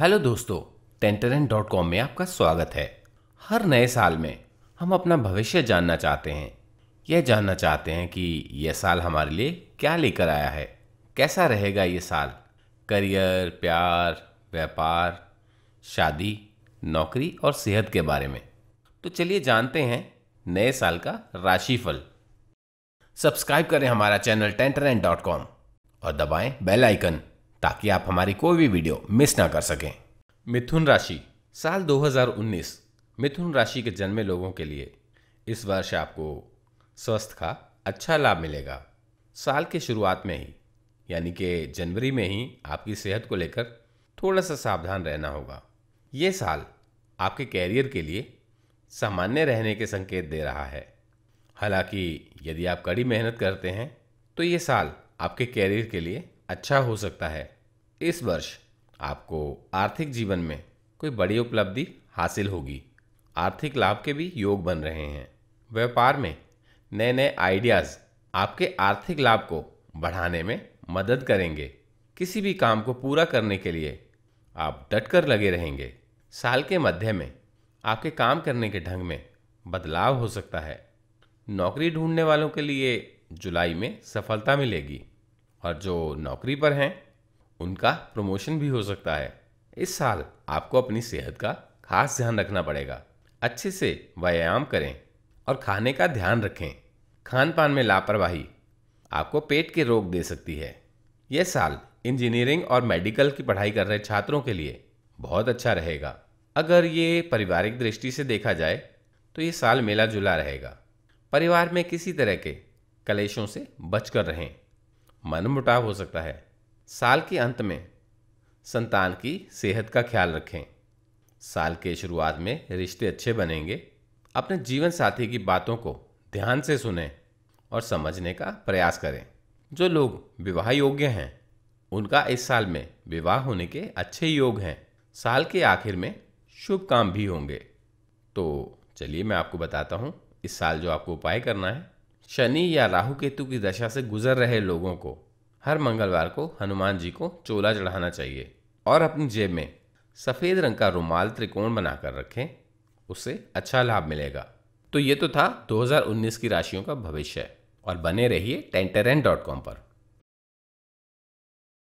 hello दोस्तों टेंटरन dot com में आपका स्वागत है हर नए साल में हम अपना भविष्य जानना चाहते हैं यह जानना चाहते हैं कि यह साल हमारे लिए क्या लेकर आया है कैसा रहेगा ये साल करियर प्यार व्यापार शादी नौकरी और सेहत के बारे में तो चलिए जानते हैं नए साल का राशिफल सब्सक्राइब करें हमारा चैनल टेंटरन डॉट कॉम और दबाएं बेल आइकन ताकि आप हमारी कोई भी वीडियो मिस ना कर सकें मिथुन राशि साल 2019 मिथुन राशि के जन्मे लोगों के लिए इस वर्ष आपको स्वस्थ का अच्छा लाभ मिलेगा साल के शुरुआत में ही यानी कि जनवरी में ही आपकी सेहत को लेकर थोड़ा सा सावधान रहना होगा ये साल आपके कैरियर के लिए सामान्य रहने के संकेत दे रहा है हालांकि यदि आप कड़ी मेहनत करते हैं तो ये साल आपके कैरियर के लिए अच्छा हो सकता है इस वर्ष आपको आर्थिक जीवन में कोई बड़ी उपलब्धि हासिल होगी आर्थिक लाभ के भी योग बन रहे हैं व्यापार में नए नए आइडियाज़ आपके आर्थिक लाभ को बढ़ाने में मदद करेंगे किसी भी काम को पूरा करने के लिए आप डटकर लगे रहेंगे साल के मध्य में आपके काम करने के ढंग में बदलाव हो सकता है नौकरी ढूंढने वालों के लिए जुलाई में सफलता मिलेगी और जो नौकरी पर हैं उनका प्रमोशन भी हो सकता है इस साल आपको अपनी सेहत का खास ध्यान रखना पड़ेगा अच्छे से व्यायाम करें और खाने का ध्यान रखें खान पान में लापरवाही आपको पेट के रोग दे सकती है यह साल इंजीनियरिंग और मेडिकल की पढ़ाई कर रहे छात्रों के लिए बहुत अच्छा रहेगा अगर ये पारिवारिक दृष्टि से देखा जाए तो ये साल मेला जुला रहेगा परिवार में किसी तरह के कलेशों से बचकर रहें मनमुटाव हो सकता है साल के अंत में संतान की सेहत का ख्याल रखें साल के शुरुआत में रिश्ते अच्छे बनेंगे अपने जीवन साथी की बातों को ध्यान से सुने और समझने का प्रयास करें जो लोग विवाह योग्य हैं उनका इस साल में विवाह होने के अच्छे योग हैं साल के आखिर में शुभ काम भी होंगे तो चलिए मैं आपको बताता हूँ इस साल जो आपको उपाय करना है शनि या राहु केतु की दशा से गुजर रहे लोगों को हर मंगलवार को हनुमान जी को चोला चढ़ाना चाहिए और अपनी जेब में सफ़ेद रंग का रुमाल त्रिकोण बनाकर रखें उससे अच्छा लाभ मिलेगा तो ये तो था 2019 की राशियों का भविष्य और बने रहिए टेंटरेन डॉट कॉम पर